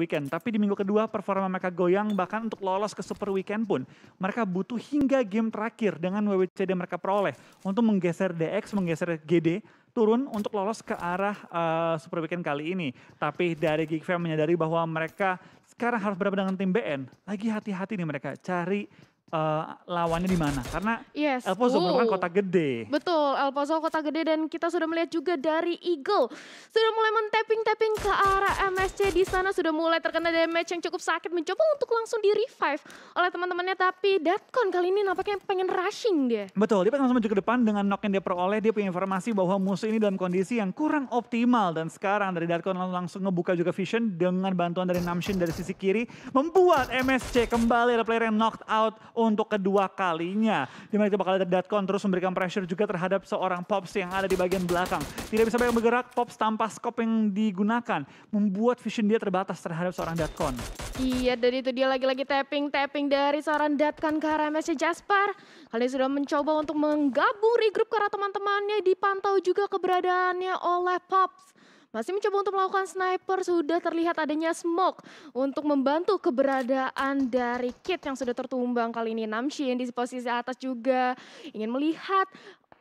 weekend. Tapi di minggu kedua performa mereka goyang bahkan untuk lolos ke Super Weekend pun mereka butuh hingga game terakhir dengan WWCD mereka peroleh untuk menggeser DX, menggeser GD turun untuk lolos ke arah uh, Super Weekend kali ini. Tapi dari Geek Fam menyadari bahwa mereka sekarang harus berhadapan dengan tim BN. Lagi hati-hati nih mereka cari uh, lawannya di mana karena yes. El Pozo uh. merupakan kota gede. Betul, El Pozo kota gede dan kita sudah melihat juga dari Eagle sudah mulai men tapping ke arah MSC di sana sudah mulai terkena damage yang cukup sakit mencoba untuk langsung di revive oleh teman-temannya tapi Datcon kali ini nampaknya pengen rushing dia. Betul, dia pengen langsung maju ke depan dengan knock yang dia peroleh dia punya informasi bahwa musuh ini dalam kondisi yang kurang optimal dan sekarang dari Datcon langsung, langsung ngebuka juga vision dengan bantuan dari Namshin dari sisi kiri membuat MSC kembali ada player yang knocked out untuk kedua kalinya. Dimana kita bakal lihat Datcon terus memberikan pressure juga terhadap seorang Pops yang ada di bagian belakang. Tidak bisa banyak bergerak, Pops tanpa scope yang digunakan. Membuat vision dia terbatas terhadap seorang Datcon. Iya, dari itu dia lagi-lagi tapping-tapping dari seorang Datkan ke arah MSC Jasper. Kali ini sudah mencoba untuk menggabung regroup ke teman-temannya. Dipantau juga keberadaannya oleh Pops masih mencoba untuk melakukan sniper sudah terlihat adanya smoke untuk membantu keberadaan dari kit yang sudah tertumbang kali ini Namshin di posisi atas juga ingin melihat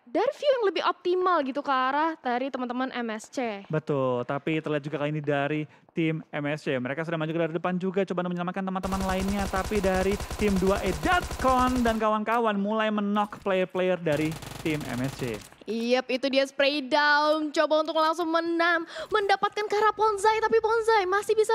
dari view yang lebih optimal gitu ke arah dari teman-teman MSC. Betul, tapi terlihat juga kali ini dari tim MSC. Mereka sudah maju ke dari depan juga coba menyelamatkan teman-teman lainnya. Tapi dari tim 2E, dan kawan-kawan mulai menok player-player dari tim MSC. Yep, itu dia spray down. Coba untuk langsung menang. mendapatkan ke arah Ponzai. Tapi Ponzai masih bisa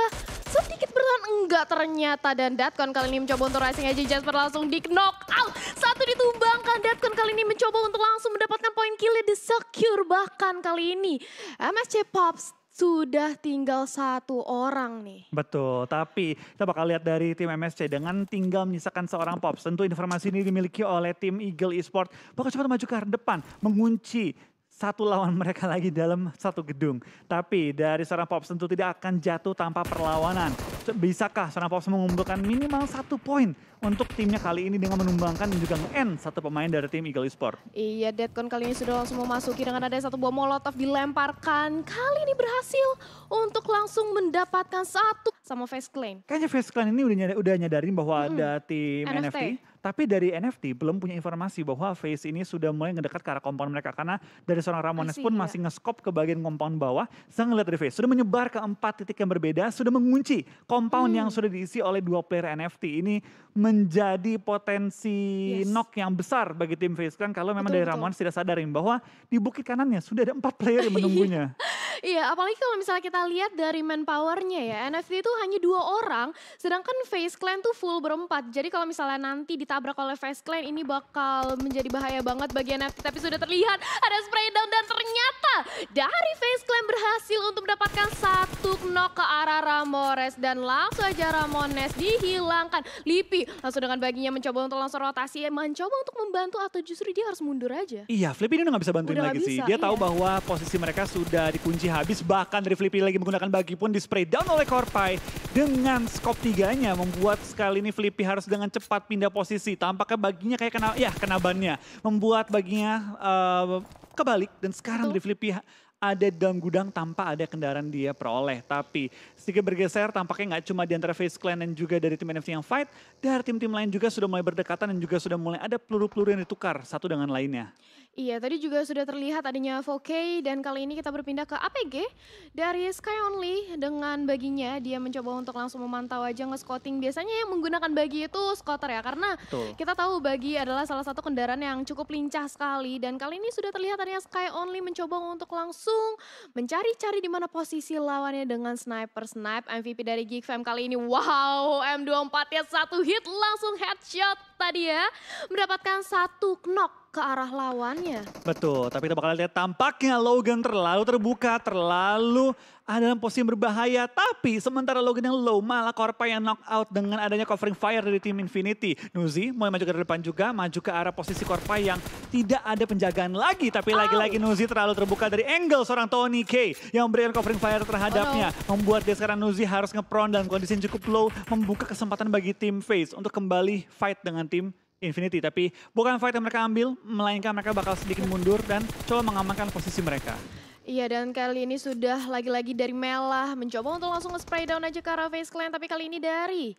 sedikit bertahan enggak ternyata dan Datkon kali ini mencoba untuk rising aja Jasper langsung di knock out. Satu ditumbangkan Datkon kali ini mencoba untuk langsung mendapatkan poin kill di secure bahkan kali ini MSC Pops sudah tinggal satu orang nih. Betul, tapi kita bakal lihat dari tim MSC dengan tinggal menyisakan seorang Pops. Tentu informasi ini dimiliki oleh tim Eagle Esports. Bakal cepat maju ke depan, mengunci satu lawan mereka lagi dalam satu gedung. Tapi dari seorang Pops tentu tidak akan jatuh tanpa perlawanan. Bisakah seorang Pops mengumpulkan minimal satu poin untuk timnya kali ini dengan menumbangkan dan juga nge-end satu pemain dari tim Eagle Esports? Iya, Deadcon kali ini sudah langsung memasuki dengan ada satu buah molotov dilemparkan. Kali ini berhasil untuk langsung mendapatkan satu sama Face claim. Kayaknya Face claim ini udah, udah nyadarin bahwa hmm. ada tim NFT. NFT tapi dari NFT belum punya informasi bahwa Face ini sudah mulai ngedekat ke arah compound mereka karena dari seorang Ramones pun masih iya. masih nge-scope ke bagian compound bawah. Saya ngeliat dari Face sudah menyebar ke empat titik yang berbeda, sudah mengunci compound hmm. yang sudah diisi oleh dua player NFT ini menjadi potensi yes. knock yang besar bagi tim Face kan kalau memang betul, dari Ramones tidak sadarin bahwa di bukit kanannya sudah ada empat player yang iya. menunggunya. Iya, apalagi kalau misalnya kita lihat dari manpowernya ya, NFT itu hanya dua orang, sedangkan Face Clan tuh full berempat. Jadi kalau misalnya nanti ditabrak oleh Face Clan ini bakal menjadi bahaya banget bagi NFT. Tapi sudah terlihat ada spray down dan ternyata dari Face Clan berhasil untuk mendapatkan satu knock ke arah Ramores dan langsung aja Ramones dihilangkan. Lipi langsung dengan baginya mencoba untuk langsung rotasi, eh, mencoba untuk membantu atau justru dia harus mundur aja. Iya, Flip ini udah gak bisa bantuin udah lagi bisa, sih. Dia iya. tahu bahwa posisi mereka sudah dikunci energi habis. Bahkan dari Flippy lagi menggunakan bagi pun di spray down oleh Korpai. Dengan skop tiganya membuat sekali ini Flippy harus dengan cepat pindah posisi. Tampaknya baginya kayak kena, ya kena bannya. Membuat baginya uh, kebalik. Dan sekarang dari Flippy ada dalam gudang tanpa ada kendaraan dia peroleh. Tapi sedikit bergeser tampaknya nggak cuma di antara Face Clan dan juga dari tim NFT yang fight. Dari tim-tim lain juga sudah mulai berdekatan dan juga sudah mulai ada peluru-peluru yang ditukar satu dengan lainnya. Iya, tadi juga sudah terlihat adanya 4 dan kali ini kita berpindah ke APG dari Sky Only dengan baginya dia mencoba untuk langsung memantau aja nge-scouting. Biasanya yang menggunakan bagi itu skoter ya karena Betul. kita tahu bagi adalah salah satu kendaraan yang cukup lincah sekali dan kali ini sudah terlihat adanya Sky Only mencoba untuk langsung mencari-cari di mana posisi lawannya dengan sniper snipe MVP dari Geek Fam kali ini. Wow, M24 ya satu hit langsung headshot tadi ya. Mendapatkan satu knock ke arah lawannya. Betul, tapi kita bakal lihat tampaknya Logan terlalu terbuka, terlalu ada dalam posisi berbahaya. Tapi sementara Logan yang low malah Korpa yang knock out dengan adanya covering fire dari tim Infinity. Nuzi mau maju ke depan juga, maju ke arah posisi Korpa yang tidak ada penjagaan lagi. Tapi lagi-lagi Nuzi terlalu terbuka dari angle seorang Tony K yang memberikan covering fire terhadapnya. Oh no. Membuat dia sekarang Nuzi harus ngepron dalam kondisi yang cukup low. Membuka kesempatan bagi tim Face untuk kembali fight dengan tim Infinity. Tapi bukan fight yang mereka ambil, melainkan mereka bakal sedikit mundur dan coba mengamankan posisi mereka. Iya dan kali ini sudah lagi-lagi dari Melah mencoba untuk langsung nge-spray down aja ke arah Face Clan. Tapi kali ini dari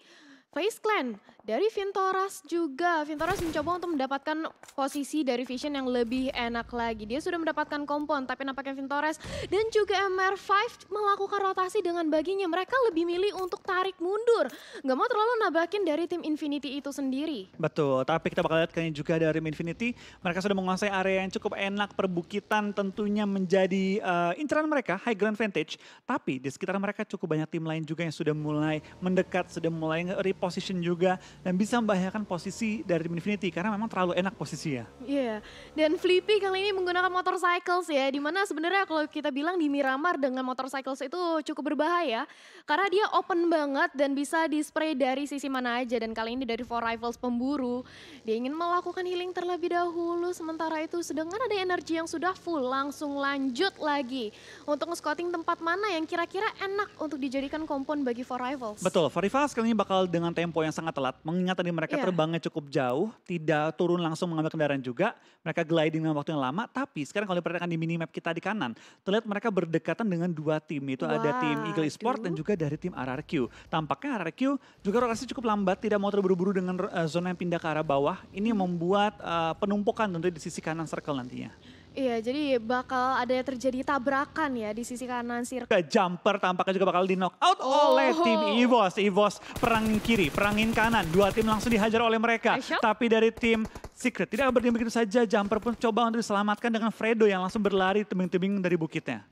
Face Clan dari Vintoras juga, Vintoras mencoba untuk mendapatkan posisi dari Vision yang lebih enak lagi. Dia sudah mendapatkan kompon, tapi nampaknya Vintoras dan juga MR5 melakukan rotasi dengan baginya. Mereka lebih milih untuk tarik mundur. Gak mau terlalu nabakin dari tim Infinity itu sendiri. Betul, tapi kita bakal lihat kayaknya juga dari Infinity. Mereka sudah menguasai area yang cukup enak, perbukitan tentunya menjadi uh, eh, inceran mereka, high ground vantage. Tapi di sekitar mereka cukup banyak tim lain juga yang sudah mulai mendekat, sudah mulai reposition juga dan bisa membahayakan posisi dari tim Infinity karena memang terlalu enak posisinya. Iya, yeah. dan Flippy kali ini menggunakan motorcycles ya, dimana sebenarnya kalau kita bilang di Miramar dengan motorcycles itu cukup berbahaya karena dia open banget dan bisa dispray dari sisi mana aja dan kali ini dari Four Rivals pemburu dia ingin melakukan healing terlebih dahulu sementara itu sedangkan ada energi yang sudah full langsung lanjut lagi untuk scouting tempat mana yang kira-kira enak untuk dijadikan kompon bagi Four Rivals. Betul, Four Rivals kali ini bakal dengan tempo yang sangat telat mengingat tadi mereka yeah. terbangnya cukup jauh, tidak turun langsung mengambil kendaraan juga, mereka gliding dengan waktu yang lama, tapi sekarang kalau diperhatikan di minimap kita di kanan, terlihat mereka berdekatan dengan dua tim, itu wow, ada tim Eagle Esports dan juga dari tim RRQ. Tampaknya RRQ juga rotasi cukup lambat, tidak mau terburu-buru dengan uh, zona yang pindah ke arah bawah, ini hmm. membuat uh, penumpukan tentu di sisi kanan circle nantinya. Iya, jadi bakal ada yang terjadi tabrakan ya di sisi kanan sirkuit. Jumper tampaknya juga bakal di knock out oh. oleh tim Evos. Evos perangin kiri, perangin kanan. Dua tim langsung dihajar oleh mereka. Aisha? Tapi dari tim Secret tidak berdiam begitu saja. Jumper pun coba untuk diselamatkan dengan Fredo yang langsung berlari tebing-tebing dari bukitnya.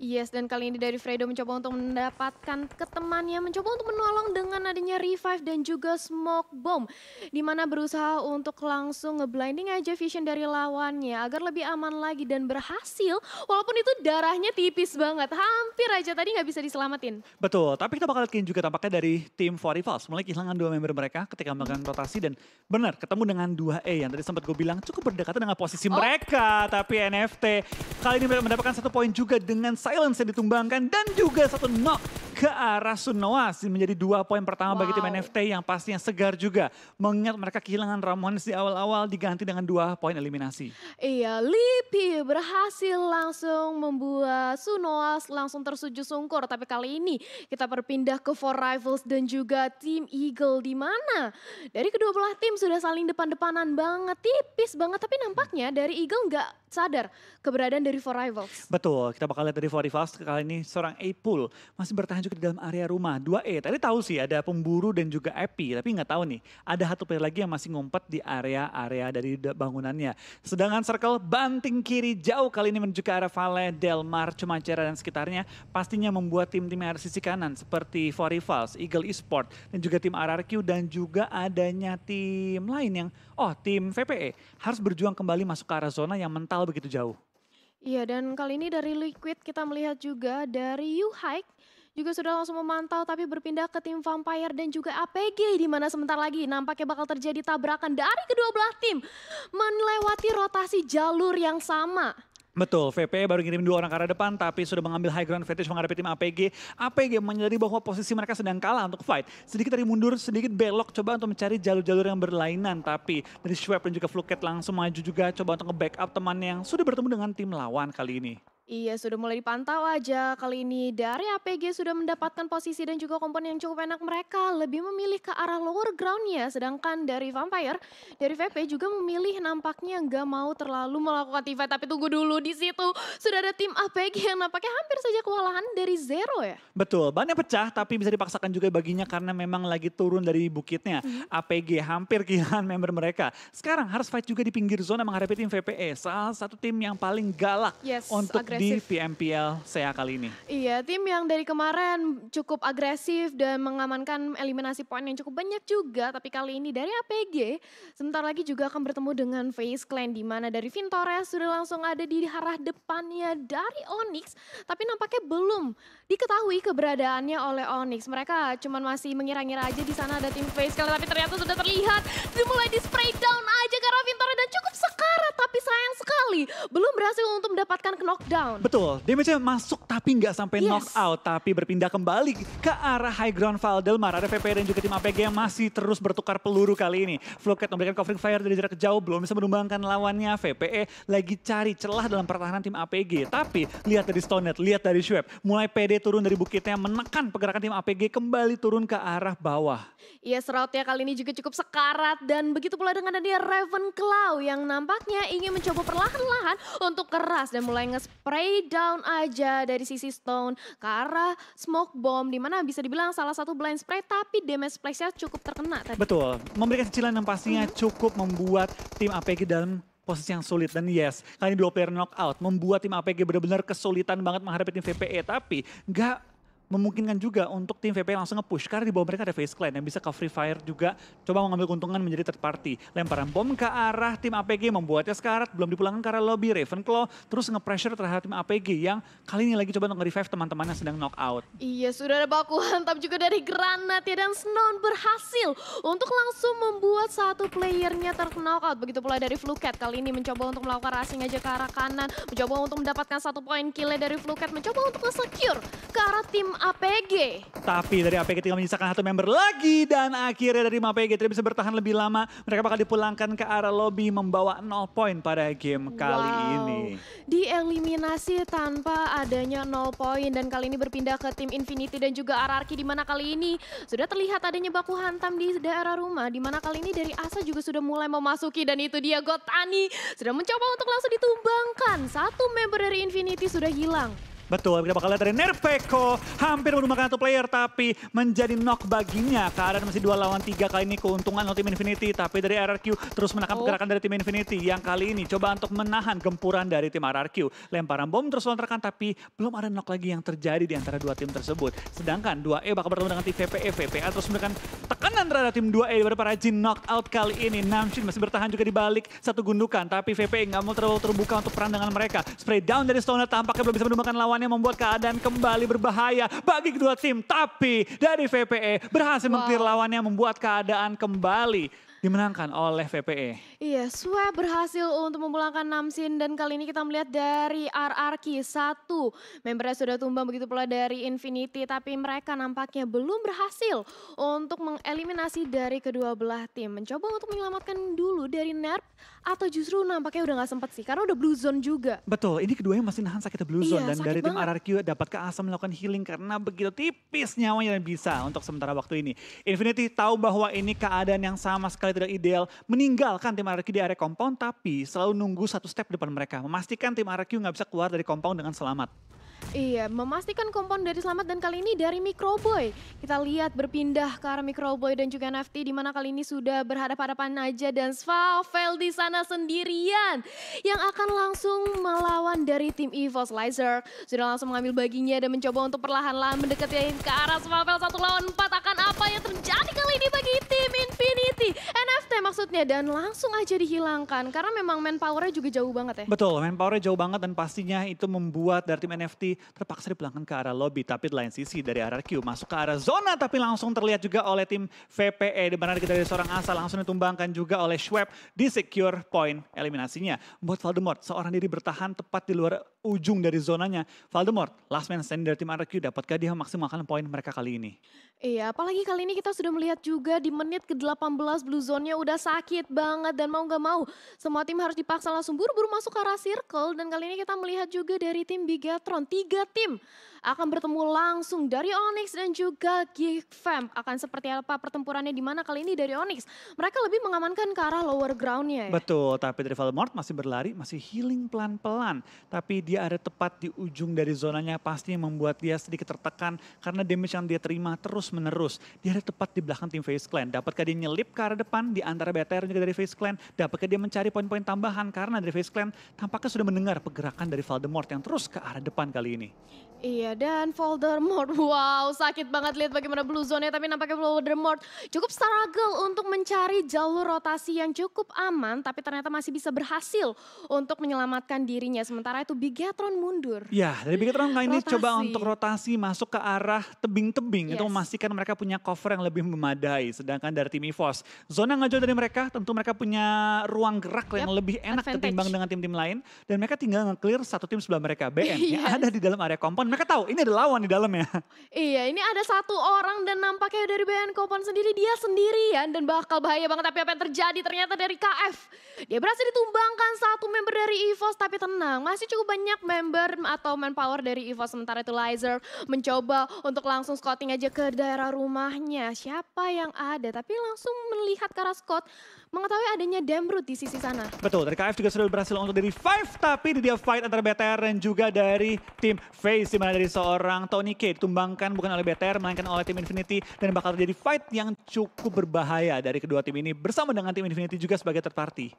Yes, dan kali ini dari Fredo mencoba untuk mendapatkan ketemannya, mencoba untuk menolong dengan adanya revive dan juga smoke bomb. di mana berusaha untuk langsung ngeblinding aja vision dari lawannya agar lebih aman lagi dan berhasil. Walaupun itu darahnya tipis banget, hampir aja tadi nggak bisa diselamatin. Betul, tapi kita bakal lihatin juga tampaknya dari tim Four Rivals. Mulai kehilangan dua member mereka ketika melakukan rotasi dan benar ketemu dengan dua e yang tadi sempat gue bilang cukup berdekatan dengan posisi oh. mereka. Tapi NFT kali ini mereka mendapatkan satu poin juga dengan dengan silence yang ditumbangkan dan juga satu knock ke arah Sunoas menjadi dua poin pertama wow. bagi tim NFT yang pastinya segar juga mengingat mereka kehilangan Ramones di awal-awal diganti dengan dua poin eliminasi. Iya, Lipi berhasil langsung membuat Sunoas langsung tersujud sungkur tapi kali ini kita berpindah ke Four Rivals dan juga tim Eagle di mana dari kedua belah tim sudah saling depan-depanan banget tipis banget tapi nampaknya dari Eagle nggak sadar keberadaan dari Four Rivals. Betul, kita bakal lihat dari Vorivals kali ini seorang April masih bertahan juga di dalam area rumah. 2E, tadi tahu sih ada pemburu dan juga Epi, tapi nggak tahu nih. Ada satu player lagi yang masih ngumpet di area-area dari bangunannya. Sedangkan Circle banting kiri jauh kali ini menuju ke arah Vale, Mar, Cumacera dan sekitarnya. Pastinya membuat tim-tim harus sisi kanan seperti Vorivals, Eagle Esport dan juga tim RRQ dan juga adanya tim lain yang, oh tim VPE harus berjuang kembali masuk ke arah zona yang mental begitu jauh. Iya dan kali ini dari Liquid kita melihat juga dari Hike juga sudah langsung memantau tapi berpindah ke tim Vampire dan juga APG di mana sebentar lagi nampaknya bakal terjadi tabrakan dari kedua belah tim melewati rotasi jalur yang sama. Betul, VP baru ngirim dua orang ke arah depan tapi sudah mengambil high ground fetish menghadapi tim APG. APG menyadari bahwa posisi mereka sedang kalah untuk fight. Sedikit dari mundur, sedikit belok coba untuk mencari jalur-jalur yang berlainan. Tapi dari Schwab dan juga Fluket langsung maju juga coba untuk nge-backup temannya yang sudah bertemu dengan tim lawan kali ini. Iya, sudah mulai dipantau aja kali ini. Dari APG sudah mendapatkan posisi dan juga komponen yang cukup enak mereka. Lebih memilih ke arah lower groundnya. Sedangkan dari Vampire, dari VP juga memilih nampaknya nggak mau terlalu melakukan tifa. Tapi tunggu dulu di situ. Sudah ada tim APG yang nampaknya hampir saja kewalahan dari zero ya. Betul, bannya pecah tapi bisa dipaksakan juga baginya karena memang lagi turun dari bukitnya. Mm -hmm. APG hampir kehilangan member mereka. Sekarang harus fight juga di pinggir zona menghadapi tim VPE. Salah satu tim yang paling galak yes, untuk di PMPL saya kali ini. Iya, tim yang dari kemarin cukup agresif dan mengamankan eliminasi poin yang cukup banyak juga. Tapi kali ini dari APG, sebentar lagi juga akan bertemu dengan Face Clan. di mana dari Vintores sudah langsung ada di arah depannya dari Onyx. Tapi nampaknya belum diketahui keberadaannya oleh Onyx. Mereka cuman masih mengira-ngira aja di sana ada tim Face Clan. Tapi ternyata sudah terlihat knockdown. Betul, damage-nya masuk tapi nggak sampai yes. knock out, tapi berpindah kembali ke arah high ground Valdelmar. Ada VP dan juga tim APG yang masih terus bertukar peluru kali ini. Floket memberikan covering fire dari jarak jauh, belum bisa menumbangkan lawannya. VPE lagi cari celah dalam pertahanan tim APG. Tapi lihat dari Stonet, lihat dari Schwab, mulai PD turun dari bukitnya, menekan pergerakan tim APG kembali turun ke arah bawah. Iya, serautnya kali ini juga cukup sekarat dan begitu pula dengan adanya Cloud yang nampaknya ingin mencoba perlahan-lahan untuk keras dan mulai nge spray down aja dari sisi Stone ke arah smoke bomb di mana bisa dibilang salah satu blind spray tapi damage splash-nya cukup terkena tadi. Betul, memberikan cicilan yang pastinya mm -hmm. cukup membuat tim APG dalam posisi yang sulit dan yes kali ini dua player knockout membuat tim APG benar-benar kesulitan banget menghadapi tim VPE tapi nggak memungkinkan juga untuk tim VP langsung nge-push karena di bawah mereka ada face clan yang bisa ke free fire juga coba mengambil keuntungan menjadi third party. Lemparan bom ke arah tim APG membuatnya sekarat belum dipulangkan karena lobby Ravenclaw terus nge-pressure terhadap tim APG yang kali ini lagi coba untuk nge revive teman-temannya sedang knock out. Iya sudah ada baku hantam juga dari Granat ya dan Snown berhasil untuk langsung membuat satu playernya terknock out. Begitu pula dari Fluket kali ini mencoba untuk melakukan racing aja ke arah kanan, mencoba untuk mendapatkan satu poin kill dari Fluket, mencoba untuk nge-secure ke arah tim APG. Tapi dari APG tinggal menyisakan satu member lagi dan akhirnya dari APG tidak bisa bertahan lebih lama. Mereka bakal dipulangkan ke arah lobby membawa 0 poin pada game kali ini. Dieliminasi tanpa adanya 0 poin dan kali ini berpindah ke tim Infinity dan juga Ararki di mana kali ini sudah terlihat adanya baku hantam di daerah rumah di mana kali ini dari Asa juga sudah mulai memasuki dan itu dia Gotani sudah mencoba untuk langsung ditumbangkan. Satu member dari Infinity sudah hilang. Betul, kita bakal lihat dari Nerpeko. Hampir merumakan satu player, tapi menjadi knock baginya. Keadaan masih dua lawan tiga kali ini keuntungan untuk tim Infinity. Tapi dari RRQ terus menekan oh. pergerakan dari tim Infinity. Yang kali ini coba untuk menahan gempuran dari tim RRQ. Lemparan bom terus lontarkan, tapi belum ada knock lagi yang terjadi di antara dua tim tersebut. Sedangkan 2E bakal bertemu dengan tim VPE. VPA terus memberikan tekanan terhadap tim 2E daripada para Jin knockout kali ini. Namshin masih bertahan juga di balik satu gundukan. Tapi VPE nggak mau terlalu terbuka untuk perang dengan mereka. Spray down dari Stoner tampaknya belum bisa menemukan lawan yang membuat keadaan kembali berbahaya bagi kedua tim. Tapi dari VPE berhasil wow. lawannya membuat keadaan kembali dimenangkan oleh VPE. Iya, Swe berhasil untuk memulangkan Namsin dan kali ini kita melihat dari RRQ satu membernya sudah tumbang begitu pula dari Infinity tapi mereka nampaknya belum berhasil untuk mengeliminasi dari kedua belah tim. Mencoba untuk menyelamatkan dulu dari nerf atau justru nampaknya udah gak sempat sih karena udah blue zone juga. Betul, ini keduanya masih nahan sakit blue iya, zone iya, dan dari banget. tim RRQ dapat ke asam melakukan healing karena begitu tipis nyawanya yang bisa untuk sementara waktu ini. Infinity tahu bahwa ini keadaan yang sama sekali misalnya tidak ideal, meninggalkan tim RQ di area compound tapi selalu nunggu satu step depan mereka. Memastikan tim RQ nggak bisa keluar dari compound dengan selamat. Iya, memastikan kompon dari selamat dan kali ini dari Microboy. Kita lihat berpindah ke arah Microboy dan juga NFT di mana kali ini sudah berhadapan-hadapan aja dan Svavel di sana sendirian yang akan langsung melawan dari tim Evo Slicer. Sudah langsung mengambil baginya dan mencoba untuk perlahan-lahan mendekati ke arah Svavel satu lawan empat akan dan langsung aja dihilangkan karena memang manpowernya juga jauh banget ya. Betul, manpowernya jauh banget dan pastinya itu membuat dari tim NFT terpaksa dipulangkan ke arah lobby tapi di lain sisi dari arah Q masuk ke arah zona tapi langsung terlihat juga oleh tim VPE di mana kita dari seorang asal langsung ditumbangkan juga oleh Schwab di secure point eliminasinya. Buat Voldemort seorang diri bertahan tepat di luar ujung dari zonanya. Voldemort last man standing dari tim RQ dapatkah dia memaksimalkan poin mereka kali ini? Iya, apalagi kali ini kita sudah melihat juga di menit ke-18 blue zone-nya udah sakit banget dan mau gak mau semua tim harus dipaksa langsung buru-buru masuk ke arah circle dan kali ini kita melihat juga dari tim Bigatron, tiga tim akan bertemu langsung dari Onyx dan juga Geekfam. Akan seperti apa pertempurannya di mana kali ini dari Onyx? Mereka lebih mengamankan ke arah lower ground-nya ya. Betul, tapi dari Voldemort masih berlari, masih healing pelan-pelan. Tapi dia ada tepat di ujung dari zonanya pasti membuat dia sedikit tertekan karena damage yang dia terima terus menerus. Dia ada tepat di belakang tim Face Clan. Dapatkah dia nyelip ke arah depan di antara BTR juga dari Face Clan? Dapatkah dia mencari poin-poin tambahan karena dari Face Clan tampaknya sudah mendengar pergerakan dari Voldemort yang terus ke arah depan kali ini. Iya dan Voldemort, wow sakit banget lihat bagaimana blue zone-nya tapi nampaknya Voldemort cukup struggle untuk mencari jalur rotasi yang cukup aman tapi ternyata masih bisa berhasil untuk menyelamatkan dirinya. Sementara itu Bigatron mundur. Ya dari Bigatron kali nah ini rotasi. coba untuk rotasi masuk ke arah tebing-tebing yes. itu masih memastikan mereka punya cover yang lebih memadai. Sedangkan dari tim EVOS, zona nggak dari mereka, tentu mereka punya ruang gerak yep, yang lebih enak advantage. ketimbang dengan tim-tim lain. Dan mereka tinggal nge-clear satu tim sebelah mereka, BN yang ada di dalam area kompon. Mereka tahu ini ada lawan di dalam ya. Iya, ini ada satu orang dan nampaknya dari BN kompon sendiri, dia sendirian ya, dan bakal bahaya banget. Tapi apa yang terjadi ternyata dari KF. Dia berhasil ditumbangkan satu member dari EVOS, tapi tenang, masih cukup banyak member atau manpower dari EVOS. Sementara itu Lizer mencoba untuk langsung scouting aja ke daerah rumahnya, siapa yang ada, tapi langsung melihat ke arah Scott, mengetahui adanya Demrut di sisi sana. Betul, dari KF juga sudah berhasil untuk dari Five, tapi di dia fight antara BTR dan juga dari tim Face, dimana dari seorang Tony K ditumbangkan bukan oleh BTR, melainkan oleh tim Infinity, dan bakal terjadi fight yang cukup berbahaya dari kedua tim ini, bersama dengan tim Infinity juga sebagai third party.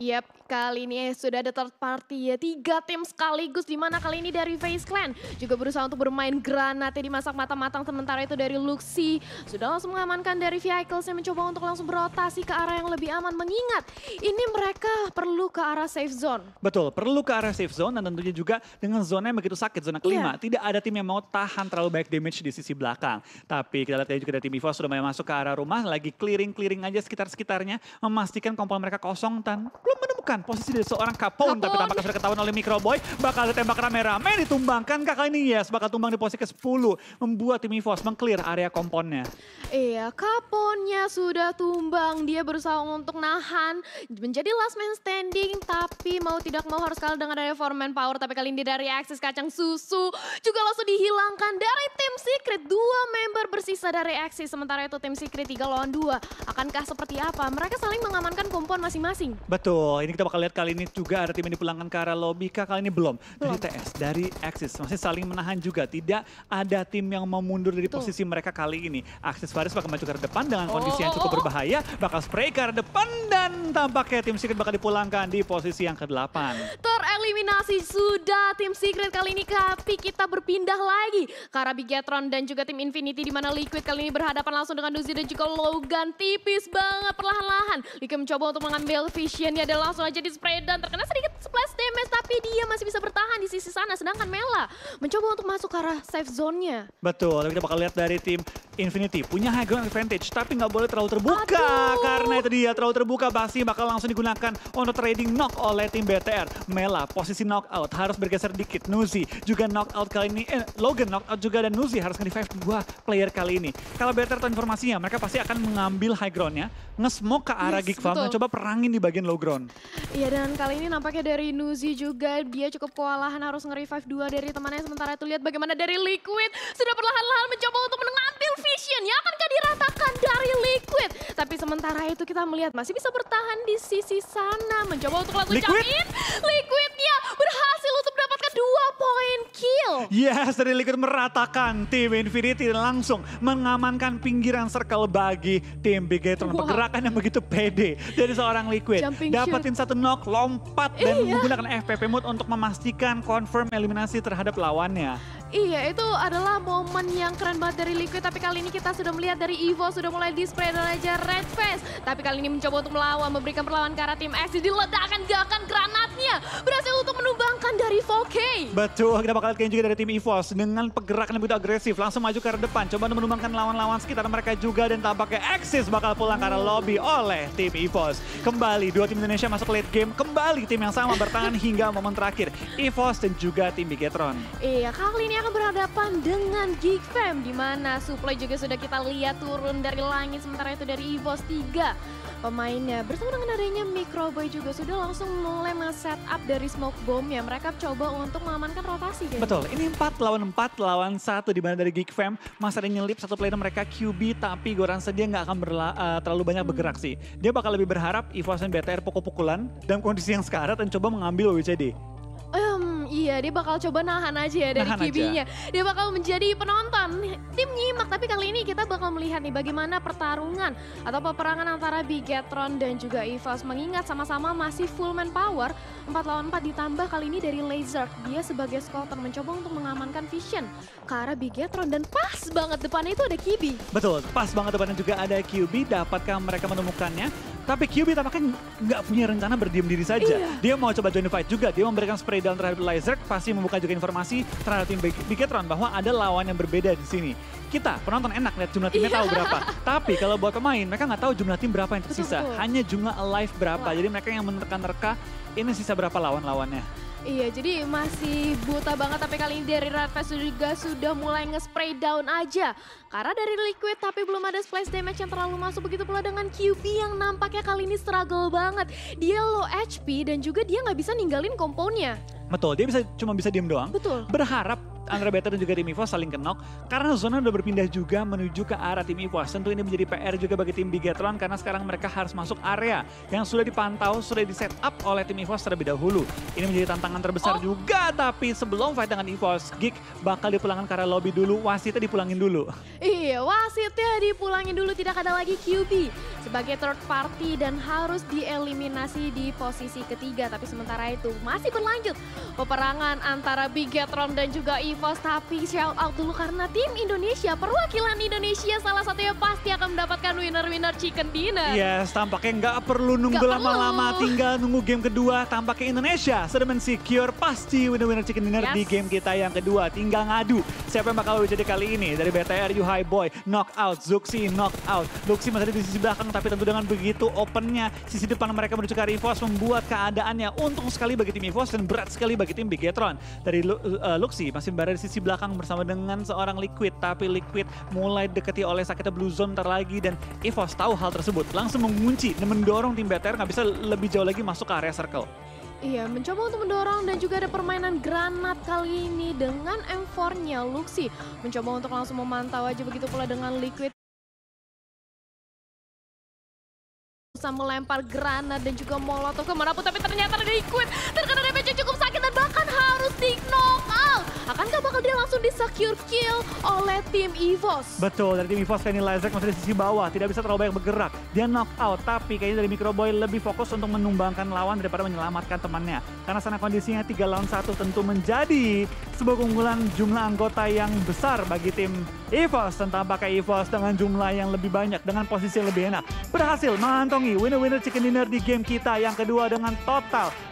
Yap, kali ini sudah ada third party ya. Tiga tim sekaligus, dimana kali ini dari Face Clan juga berusaha untuk bermain granat ya dimasak matang-matang. Sementara itu dari Lu Luxi sudah langsung mengamankan dari vehicles yang mencoba untuk langsung berotasi ke arah yang lebih aman mengingat ini mereka perlu ke arah safe zone. Betul, perlu ke arah safe zone dan tentunya juga dengan zona yang begitu sakit, zona kelima. Yeah. Tidak ada tim yang mau tahan terlalu banyak damage di sisi belakang. Tapi kita lihat juga dari tim Evo sudah mulai masuk ke arah rumah, lagi clearing-clearing aja sekitar-sekitarnya, memastikan kompon mereka kosong dan belum menemukan posisi dari seorang Capone, Capone. tapi tampaknya sudah ketahuan oleh Microboy, bakal ditembak rame-rame, ditumbangkan kakak ini, yes, bakal tumbang di posisi ke-10, membuat tim e meng-clear area karya komponnya. Iya, kaponnya sudah tumbang. Dia berusaha untuk nahan menjadi last man standing. Tapi mau tidak mau harus kalah dengan dari Foreman Power. Tapi kali ini dari Axis Kacang Susu juga langsung dihilangkan dari tim Secret. Dua member bersisa dari Axis. Sementara itu tim Secret tiga lawan dua Akankah seperti apa? Mereka saling mengamankan kompon masing-masing. Betul, ini kita bakal lihat kali ini juga ada tim yang dipulangkan ke arah lobby. Kah? Kali ini belum. belum. Dari TS, dari Axis. Masih saling menahan juga. Tidak ada tim yang mau mundur dari Tuh. posisi mereka mereka kali ini. akses Faris bakal maju ke depan dengan kondisi yang cukup oh. berbahaya. Bakal spray ke depan dan tampaknya tim Secret bakal dipulangkan di posisi yang ke-8 tereliminasi sudah tim Secret kali ini tapi kita berpindah lagi ke arah Bigetron dan juga tim Infinity di mana Liquid kali ini berhadapan langsung dengan Duzi dan juga Logan tipis banget perlahan-lahan. Liquid mencoba untuk mengambil visionnya dan langsung aja di spray dan terkena sedikit splash damage tapi dia masih bisa bertahan di sisi sana sedangkan Mela mencoba untuk masuk ke arah safe zone-nya. Betul, kita bakal lihat dari tim Infinity punya high ground advantage tapi nggak boleh terlalu terbuka Aduh. karena itu dia terlalu terbuka pasti bakal langsung digunakan untuk trading knock oleh tim BTR. Mela posisi knockout harus bergeser dikit. Nuzi juga knockout kali ini, eh, Logan knockout juga dan Nuzi harus nge-revive dua player kali ini. Kalau better tahu informasinya, mereka pasti akan mengambil high groundnya, nge-smoke ke arah yes, Geek Farm, coba perangin di bagian low ground. Iya dan kali ini nampaknya dari Nuzi juga dia cukup kewalahan harus nge-revive dua dari temannya. Sementara itu lihat bagaimana dari Liquid sudah perlahan-lahan mencoba untuk mengambil vision ya akankah diratakan dari Liquid. Tapi sementara itu kita melihat masih bisa bertahan di sisi sana mencoba untuk langsung Liquid. Liquid Ya berhasil untuk mendapatkan dua poin kill. Yes, dari Liquid meratakan tim Infinity dan langsung mengamankan pinggiran circle bagi tim Big nah, Wow. Pergerakan yang begitu pede dari seorang Liquid. Jumping Dapetin shoot. satu knock, lompat, dan iya. menggunakan FPP mode untuk memastikan confirm eliminasi terhadap lawannya. Iya, itu adalah momen yang keren banget dari Liquid. Tapi kali ini kita sudah melihat dari Evo sudah mulai display dan aja Red Face. Tapi kali ini mencoba untuk melawan, memberikan perlawanan ke arah tim X. Diledakkan gakan granatnya. Berhasil untuk menumbangkan dari 4K. Betul, kita bakal lihat juga dari tim Evo dengan pergerakan yang begitu agresif. Langsung maju ke arah depan, coba menumbangkan lawan-lawan sekitar mereka juga. Dan tampaknya Axis bakal pulang ke arah lobby oleh tim Evo. Kembali, dua tim Indonesia masuk late game. Kembali tim yang sama bertahan hingga momen terakhir. Evo dan juga tim Bigetron. Iya, kali ini akan berhadapan dengan Geek Fam di mana supply juga sudah kita lihat turun dari langit sementara itu dari EVOS 3 pemainnya bersama dengan adanya Microboy juga sudah langsung mulai setup dari smoke bomb ya mereka coba untuk mengamankan rotasi kayaknya. Betul, ini 4 lawan 4 lawan 1 di mana dari Geek Fam masa ada nyelip satu player mereka QB tapi gue rasa dia nggak akan berla, uh, terlalu banyak hmm. bergerak sih. Dia bakal lebih berharap EVOS dan BTR pukul-pukulan dalam kondisi yang sekarat dan coba mengambil WCD. Um, Iya, dia bakal coba nahan aja ya dari kibinya. Dia bakal menjadi penonton tim nyimak. Tapi kali ini kita bakal melihat nih bagaimana pertarungan atau peperangan antara Bigetron dan juga Evos. Mengingat sama-sama masih full manpower, empat lawan empat ditambah kali ini dari Laser. Dia sebagai scout mencoba untuk mengamankan Vision ke arah Bigetron dan pas banget depannya itu ada Kibi. Betul, pas banget depannya juga ada Kibi. Dapatkah mereka menemukannya? Tapi QB tampaknya nggak punya rencana berdiam diri saja. Iya. Dia mau coba join fight juga. Dia memberikan spray down terhadap Lizard, pasti membuka juga informasi terhadap tim Bigetron bahwa ada lawan yang berbeda di sini. Kita penonton enak lihat jumlah timnya iya. tahu berapa. Tapi kalau buat pemain, mereka nggak tahu jumlah tim berapa yang tersisa. Betul, betul. Hanya jumlah alive berapa. Wah. Jadi mereka yang menerka-nerka ini sisa berapa lawan-lawannya. Iya, jadi masih buta banget tapi kali ini dari Rata juga sudah mulai nge-spray down aja. Karena dari Liquid tapi belum ada splash damage yang terlalu masuk begitu pula dengan QB yang nampaknya kali ini struggle banget. Dia low HP dan juga dia nggak bisa ninggalin komponnya. Betul, dia bisa cuma bisa diem doang. Betul. Berharap antara Beta dan juga tim Ivo saling kenok karena zona udah berpindah juga menuju ke arah tim Ivo. Tentu ini menjadi PR juga bagi tim Bigatron karena sekarang mereka harus masuk area yang sudah dipantau, sudah di set up oleh tim Ivo terlebih dahulu. Ini menjadi tantangan terbesar oh. juga tapi sebelum fight dengan Ivo, Gig bakal dipulangkan ke arah lobby dulu, wasitnya dipulangin dulu. Iya, wasitnya dipulangin dulu tidak ada lagi QB sebagai third party dan harus dieliminasi di posisi ketiga. Tapi sementara itu masih berlanjut peperangan antara Bigatron dan juga Ivo post tapi shout out dulu karena tim Indonesia, perwakilan Indonesia salah satunya pasti akan mendapatkan winner-winner chicken dinner. Yes, tampaknya nggak perlu nunggu lama-lama, tinggal nunggu game kedua. Tampaknya Indonesia sudah mensecure pasti winner-winner chicken dinner yes. di game kita yang kedua. Tinggal ngadu siapa yang bakal jadi kali ini. Dari BTR, You High Boy, Knockout, Zuxi, Knockout. Zuxi masih di sisi belakang, tapi tentu dengan begitu opennya sisi depan mereka menuju ke Rivos membuat keadaannya untung sekali bagi tim Rivos dan berat sekali bagi tim Bigetron. Dari uh, Luxi masih berada di sisi belakang bersama dengan seorang Liquid, tapi Liquid mulai deketi oleh sakitnya Blue Zone lagi dan Evos tahu hal tersebut langsung mengunci dan mendorong tim BTR nggak bisa lebih jauh lagi masuk ke area circle. Iya, mencoba untuk mendorong dan juga ada permainan granat kali ini dengan M4-nya Luxi. Mencoba untuk langsung memantau aja begitu pula dengan Liquid. Bisa melempar granat dan juga molotov pun tapi ternyata ada Liquid. Terkena damage cukup sakit dan bahkan harus di knock akankah bakal dia langsung di secure kill oleh tim EVOS? Betul, dari tim EVOS ini Lizard masih di sisi bawah, tidak bisa terlalu banyak bergerak. Dia knock out, tapi kayaknya dari Microboy lebih fokus untuk menumbangkan lawan daripada menyelamatkan temannya. Karena sana kondisinya 3 lawan 1 tentu menjadi sebuah keunggulan jumlah anggota yang besar bagi tim EVOS. Dan tampaknya EVOS dengan jumlah yang lebih banyak, dengan posisi yang lebih enak. Berhasil mengantongi winner-winner chicken dinner di game kita yang kedua dengan total.